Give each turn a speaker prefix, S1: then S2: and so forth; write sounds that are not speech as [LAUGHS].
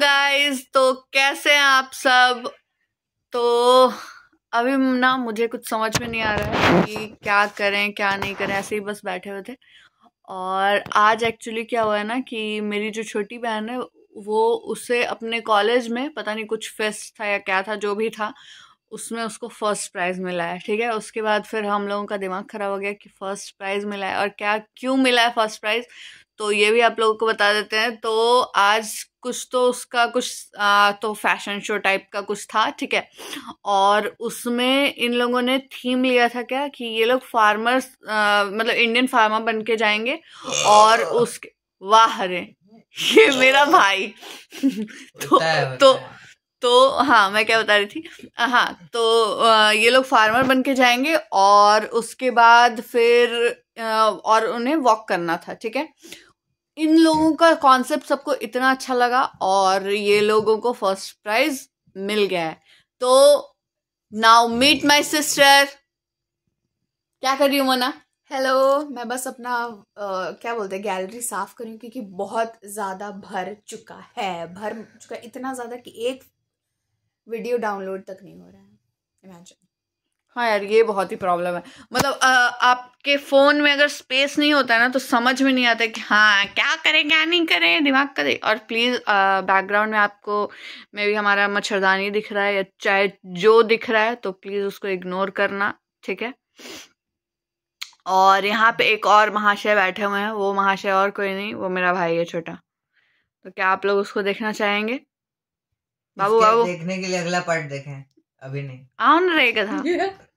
S1: guys तो कैसे हैं आप सब तो अभी ना मुझे कुछ समझ में नहीं आ रहा है कि क्या करें क्या नहीं करें ऐसे ही बस बैठे हुए थे और आज एक्चुअली क्या हुआ है ना कि मेरी जो छोटी बहन है वो उसे अपने कॉलेज में पता नहीं कुछ फेस्ट था या क्या था जो भी था उसमें उसको फर्स्ट प्राइज़ मिला है ठीक है उसके बाद फिर हम लोगों का दिमाग ख़राब हो गया कि फ़र्स्ट प्राइज़ मिला है और क्या क्यों मिला है फर्स्ट प्राइज़ तो ये भी आप लोगों को बता देते हैं तो आज कुछ तो उसका कुछ आ, तो फैशन शो टाइप का कुछ था ठीक है और उसमें इन लोगों ने थीम लिया था क्या कि ये लोग फार्मर्स मतलब इंडियन फार्मर बन के जाएंगे और उसके वाह रे ये मेरा भाई [LAUGHS] तो तो तो हाँ मैं क्या बता रही थी हाँ तो ये लोग फार्मर बन के जाएंगे और उसके बाद फिर और उन्हें वॉक करना था ठीक है इन लोगों का कॉन्सेप्ट सबको इतना अच्छा लगा और ये लोगों को फर्स्ट प्राइज मिल गया है तो नाउ मीट माय सिस्टर क्या कर रही हूँ मना हेलो मैं बस अपना आ,
S2: क्या बोलते हैं गैलरी साफ कर रही हूँ क्योंकि बहुत ज़्यादा भर चुका है भर चुका इतना ज़्यादा कि एक वीडियो डाउनलोड तक नहीं हो रहा है इमेजिन
S1: हाँ यार ये बहुत ही प्रॉब्लम है मतलब आ, आपके फ़ोन में अगर स्पेस नहीं होता है ना तो समझ में नहीं आता कि हाँ क्या करें क्या नहीं करें दिमाग का दे और प्लीज़ बैकग्राउंड में आपको मे भी हमारा मच्छरदानी दिख रहा है या चाहे जो दिख रहा है तो प्लीज़ उसको इग्नोर करना ठीक है और यहाँ पे एक और महाशय बैठे हुए हैं वो महाशय और कोई नहीं वो मेरा भाई है छोटा तो क्या आप लोग उसको देखना चाहेंगे बाबू बाबू देखने के लिए अगला पार्ट देखें अभी नहीं ऑन रहेगा था [LAUGHS]